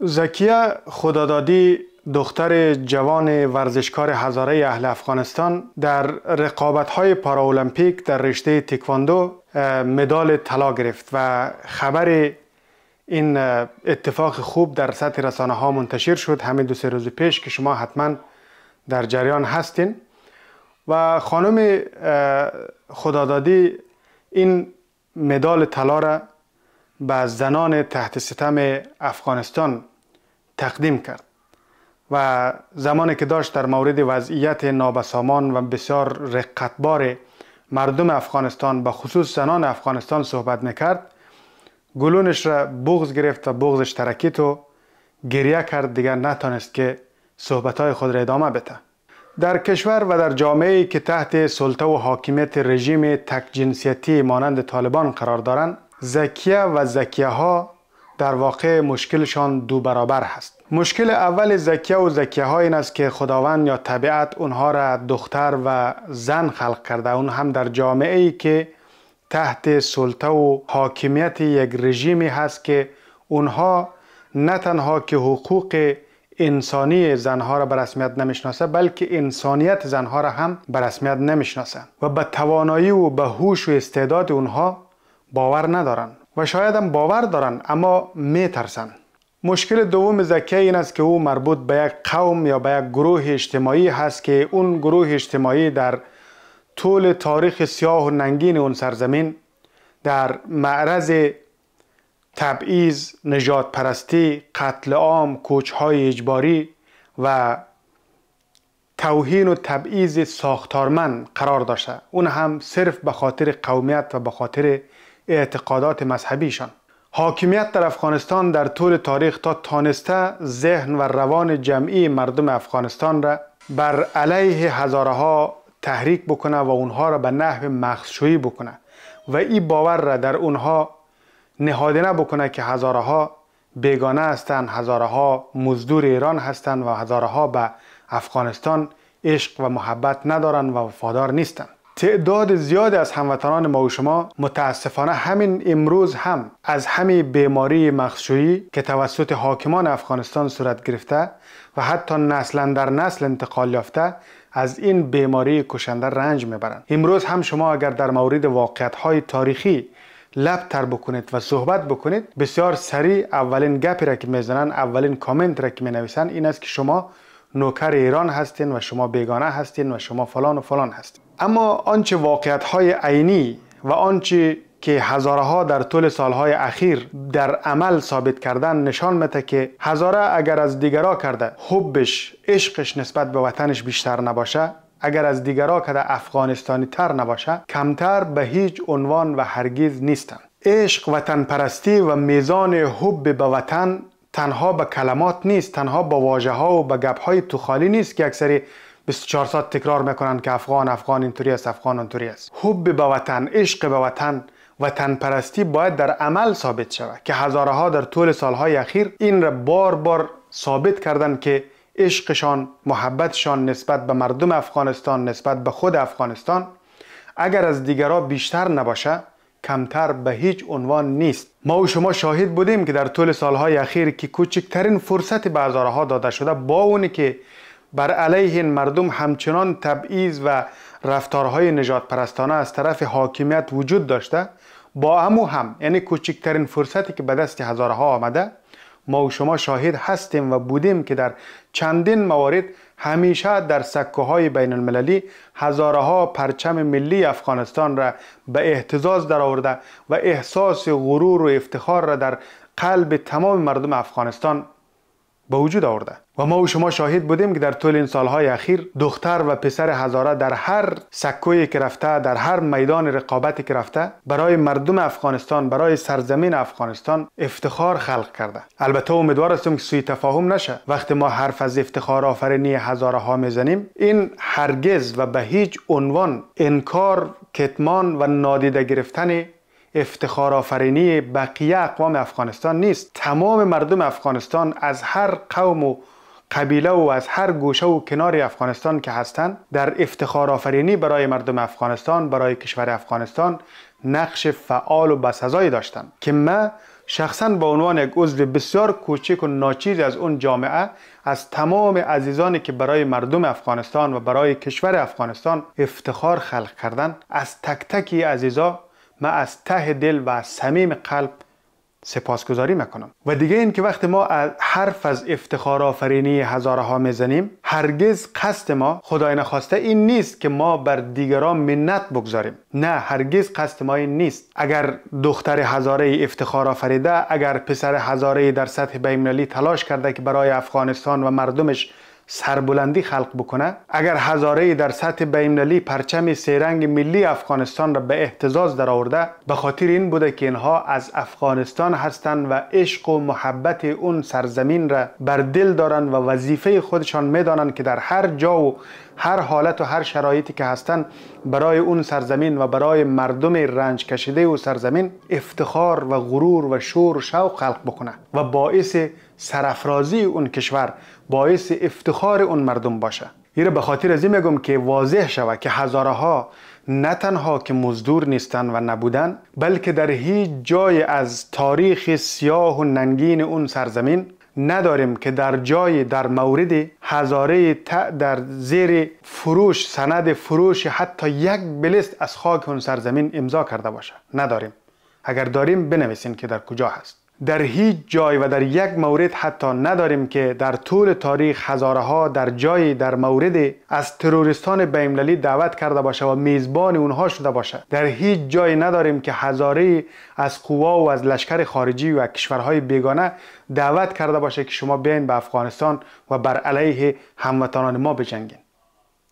زکیه خدادادی دختر جوان ورزشکار هزاره اهل افغانستان در های پاراولمپیک در رشته تکواندو مدال طلا گرفت و خبر این اتفاق خوب در سطح رسانه ها منتشر شد همین دو سه روز پیش که شما حتما در جریان هستین و خانم خدادادی این مدال طلا را به زنان تحت ستم افغانستان تقدیم کرد و زمانی که داشت در مورد وضعیت نابسامان و بسیار رقتبار مردم افغانستان به خصوص زنان افغانستان صحبت نکرد گلونش را بغز گرفت و بغزش ترکیت و گریه کرد دیگر نتانست که صحبتهای خود را ادامه بده در کشور و در جامعه که تحت سلطه و حاکمیت رژیم تک جنسیتی مانند طالبان قرار دارند زکیه و زکیه ها در واقع مشکلشان دو برابر هست مشکل اول زکیه و زکیه ها این است که خداوند یا طبیعت اونها را دختر و زن خلق کرده اون هم در جامعه ای که تحت سلطه و حاکمیت یک رژیمی هست که اونها نه تنها که حقوق انسانی زنها را به رسمیت نمیشناسه بلکه انسانیت زنها را هم به رسمیت نمیشناسه و به توانایی و به هوش و استعداد اونها باور ندارن و شاید هم باور دارن اما میترسن مشکل دوم زکیه این است که او مربوط به یک قوم یا به یک گروه اجتماعی هست که اون گروه اجتماعی در طول تاریخ سیاه و ننگین اون سرزمین در معرض تبعیض، نجات پرستی، قتل عام، کوچهای اجباری و توهین و تبعیض ساختارمند قرار داشته اون هم صرف به خاطر قومیت و به خاطر اعتقادات مذهبیشان حاکمیت در افغانستان در طول تاریخ تا تانسته ذهن و روان جمعی مردم افغانستان را بر علیه ها تحریک بکنه و اونها را به نحو مخشویی بکنه و این باور را در اونها نهاده نبکنه که هزارها بیگانه هستند ها مزدور ایران هستند و هزارها به افغانستان عشق و محبت ندارند و وفادار نیستند تعداد زیاد از هموطنان ما و شما متاسفانه همین امروز هم از همین بیماری مخشویی که توسط حاکمان افغانستان صورت گرفته و حتی نسلا در نسل انتقال یافته از این بیماری کشنده رنج میبرند امروز هم شما اگر در مورد واقعیت های تاریخی لب تر بکنید و صحبت بکنید بسیار سریع اولین گپی را که میزنن اولین کامنت را که می این است که شما نوکر ایران هستین و شما بیگانه هستین و شما فلان و فلان هستین اما آنچه واقعیت های عینی و آنچه که ها در طول سالهای اخیر در عمل ثابت کردن نشان میده که هزاره اگر از دیگرا کرده حبش عشقش نسبت به وطنش بیشتر نباشه اگر از دیگرا کرده افغانستانی تر نباشه کمتر به هیچ عنوان و هرگز نیستن عشق وطن پرستی و میزان حب به وطن تنها به کلمات نیست تنها با واژه ها و به گپ های توخالی نیست که اکثری 24 ساعت تکرار میکنند که افغان افغان اینطوری است افغان اونطوری است حب به وطن عشق به وطن وطن پرستی باید در عمل ثابت شود که هزارها در طول سالهای اخیر این را بار بار ثابت کردند که عشقشان محبتشان نسبت به مردم افغانستان نسبت به خود افغانستان اگر از دیگرا بیشتر نباشه کمتر به هیچ عنوان نیست ما و شما شاهد بودیم که در طول سالهای اخیر که کوچکترین فرصت به هزارها داده شده با اونی که بر علیه این مردم همچنان تبعیض و رفتارهای نجات پرستانه از طرف حاکمیت وجود داشته با امو هم یعنی کوچکترین فرصتی که به دست هزارها آمده ما و شما شاهد هستیم و بودیم که در چندین موارد همیشه در سکه های بین المللی هزارها پرچم ملی افغانستان را به احتزاز آورده و احساس غرور و افتخار را در قلب تمام مردم افغانستان به وجود آورده و ما و شما شاهد بودیم که در طول این سالهای اخیر دختر و پسر هزاره در هر سکویی که رفته در هر میدان رقابتی که رفته برای مردم افغانستان برای سرزمین افغانستان افتخار خلق کرده البته امیدوار هستم که سوی تفاهم نشه وقتی ما حرف از افتخار آفرینی هزاره ها میزنیم این هرگز و به هیچ عنوان انکار کتمان و نادیده گرفتن افتخار آفرینی بقیه اقوام افغانستان نیست تمام مردم افغانستان از هر قوم و قبیله و از هر گوشه و کنار افغانستان که هستند در افتخار آفرینی برای مردم افغانستان برای کشور افغانستان نقش فعال و بسزایی داشتند که من شخصا به عنوان یک عضو بسیار کوچک و ناچیز از اون جامعه از تمام عزیزانی که برای مردم افغانستان و برای کشور افغانستان افتخار خلق کردن از تک تکی عزیزا من از ته دل و از صمیم قلب سپاسگزاری میکنم و دیگه این که وقتی ما از حرف از افتخار آفرینی هزاره ها میزنیم هرگز قصد ما خدای نخواسته این نیست که ما بر دیگران منت بگذاریم نه هرگز قصد ما این نیست اگر دختر هزاره افتخار آفریده اگر پسر هزاره در سطح بینالمللی تلاش کرده که برای افغانستان و مردمش سربلندی خلق بکنه اگر هزاره در سطح بیمنالی پرچم سیرنگ ملی افغانستان را به اهتزاز آورده به خاطر این بوده که اینها از افغانستان هستند و عشق و محبت اون سرزمین را بر دل دارند و وظیفه خودشان میدانند که در هر جا و هر حالت و هر شرایطی که هستند برای اون سرزمین و برای مردم رنج کشیده و سرزمین افتخار و غرور و شور و شوق خلق بکنه و باعث سرافرازی اون کشور باعث افتخار اون مردم باشه ایره به خاطر از میگم که واضح شوه که ها نه تنها که مزدور نیستن و نبودن بلکه در هیچ جای از تاریخ سیاه و ننگین اون سرزمین نداریم که در جای در مورد هزاره تا در زیر فروش سند فروش حتی یک بلست از خاک اون سرزمین امضا کرده باشه نداریم اگر داریم بنویسین که در کجا هست در هیچ جای و در یک مورد حتی نداریم که در طول تاریخ هزاره ها در جایی در مورد از تروریستان بینالمللی دعوت کرده باشه و میزبان اونها شده باشه در هیچ جایی نداریم که هزاره از قوا و از لشکر خارجی و کشورهای بیگانه دعوت کرده باشه که شما بیاین به افغانستان و بر علیه هموطنان ما بجنگین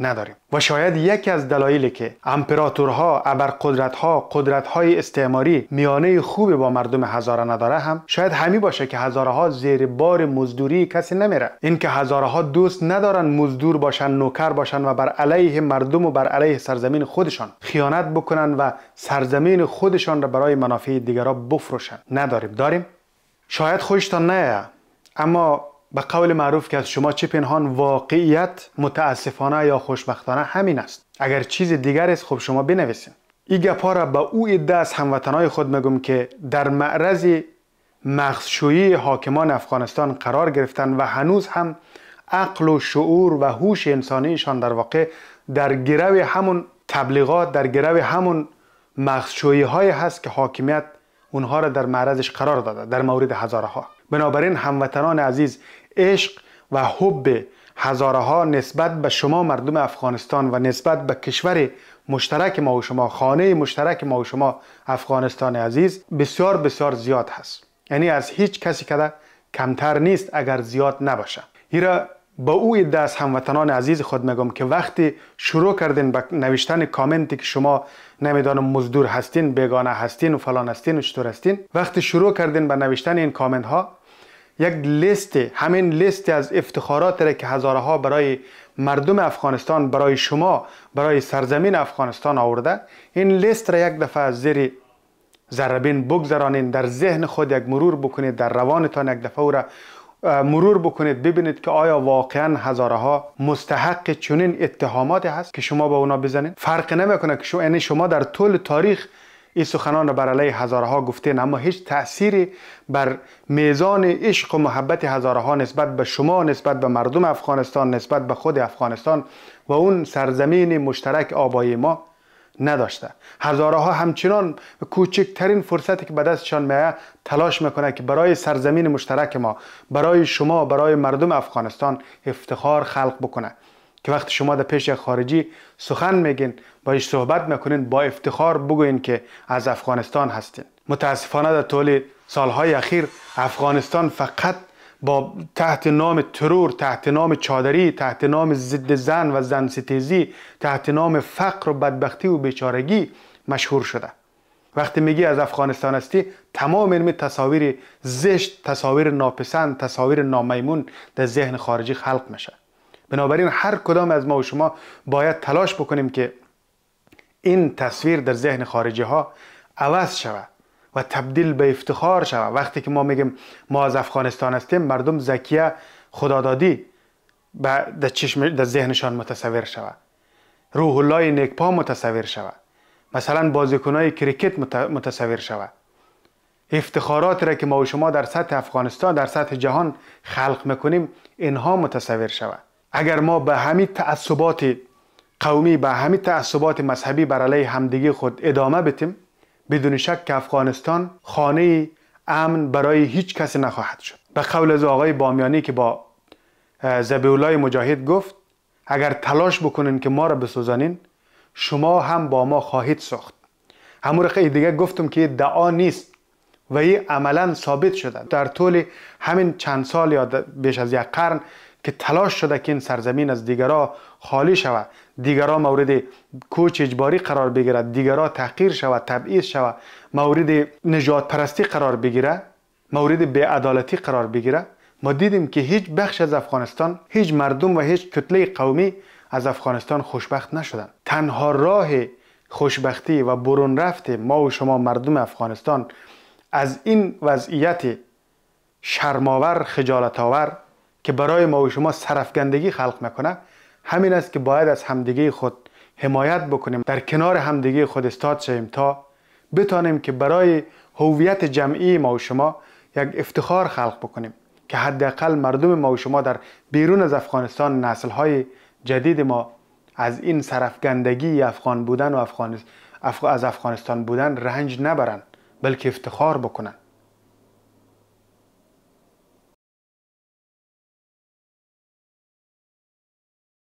نداریم و شاید یکی از دلایلی که امپراتورها ابرقدرتها قدرتهای استعماری میانه خوبی با مردم هزاره نداره هم شاید همی باشه که هزاره ها زیر بار مزدوری کسی نمیره اینکه هزاره ها دوست ندارن مزدور باشن نوکر باشن و بر علیه مردم و بر علیه سرزمین خودشان خیانت بکنن و سرزمین خودشان را برای منافع دیگران بفروشن نداریم داریم شاید خوشتان نه اما به قول معروف که از شما چه پنهان واقعیت متاسفانه یا خوشبختانه همین است اگر چیز دیگر است خب شما بنویسید. ای گپا را به او عده از هموطنهای خود میگم که در معرض مخشویی حاکمان افغانستان قرار گرفتن و هنوز هم عقل و شعور و هوش انسانیشان در واقع در گرو همون تبلیغات در گرو همون مخشویی های هست که حاکمیت اونها را در معرضش قرار داده در مورد هزارها بنابراین هموطنان عزیز عشق و حب هزاره ها نسبت به شما مردم افغانستان و نسبت به کشور مشترک ما و شما خانه مشترک ما و شما افغانستان عزیز بسیار بسیار زیاد هست یعنی از هیچ کسی کده کمتر نیست اگر زیاد نباشه هیرا با او دست هموطنان عزیز خود میگم که وقتی شروع کردین به نوشتن کامنتی که شما نمیدانم مزدور هستین بیگانه هستین و فلان هستین و چطور هستین وقتی شروع کردین به نوشتن این کامنت ها یک لیست همین لیست از افتخارات را که هزارها برای مردم افغانستان برای شما برای سرزمین افغانستان آورده این لیست را یک دفعه از زیر زربین بگذرانین در ذهن خود یک مرور بکنید در روانتان یک دفعه او را مرور بکنید ببینید که آیا واقعا هزارها مستحق چنین اتهاماتی هست که شما با اونا بزنید فرق نمیکنه که یعنی شما در طول تاریخ این سخنان را بر علیه هزارها گفتین اما هیچ تأثیری بر میزان عشق و محبت هزارها نسبت به شما نسبت به مردم افغانستان نسبت به خود افغانستان و اون سرزمین مشترک آبای ما نداشته هزارها همچنان کوچکترین فرصتی که به دستشان میآید تلاش میکنه که برای سرزمین مشترک ما برای شما برای مردم افغانستان افتخار خلق بکنه که وقتی شما در پیش یک خارجی سخن میگین با ایش صحبت میکنین با افتخار بگوین که از افغانستان هستین متاسفانه در طول سالهای اخیر افغانستان فقط با تحت نام ترور تحت نام چادری تحت نام ضد زن و زن ستیزی تحت نام فقر و بدبختی و بیچارگی مشهور شده وقتی میگی از افغانستان هستی تمام این تصاویر زشت تصاویر ناپسند تصاویر نامیمون در ذهن خارجی خلق میشه بنابراین هر کدام از ما و شما باید تلاش بکنیم که این تصویر در ذهن خارجی ها عوض شود و تبدیل به افتخار شود وقتی که ما میگیم ما از افغانستان هستیم مردم زکیه خدادادی در چشم در ذهنشان متصور شود روح الله نیکپا متصور شود مثلا بازیکنهای کریکت متصور شود افتخاراتی را که ما و شما در سطح افغانستان در سطح جهان خلق میکنیم اینها متصور شود اگر ما به همین تعصبات قومی به همین تعصبات مذهبی بر علیه همدیگه خود ادامه بتیم بدون شک که افغانستان خانه امن برای هیچ کسی نخواهد شد به قول از آقای بامیانی که با زبیولای مجاهد گفت اگر تلاش بکنین که ما را بسوزانین شما هم با ما خواهید ساخت همون دیگه گفتم که دعا نیست و این عملا ثابت شده در طول همین چند سال یا بیش از یک قرن که تلاش شده که این سرزمین از دیگرها خالی شود دیگرا مورد کوچ اجباری قرار بگیرد دیگرا تحقیر شود تبعیض شود مورد نجات پرستی قرار بگیره مورد بیعدالتی قرار بگیره ما دیدیم که هیچ بخش از افغانستان هیچ مردم و هیچ کتله قومی از افغانستان خوشبخت نشدن تنها راه خوشبختی و برون رفت ما و شما مردم افغانستان از این وضعیت شرماور آور، که برای ما و شما سرفگندگی خلق میکنه همین است که باید از همدیگه خود حمایت بکنیم در کنار همدیگه خود استاد شویم تا بتانیم که برای هویت جمعی ما و شما یک افتخار خلق بکنیم که حداقل مردم ما و شما در بیرون از افغانستان نسل های جدید ما از این سرفگندگی افغان بودن و افغان... از افغانستان بودن رنج نبرند بلکه افتخار بکنند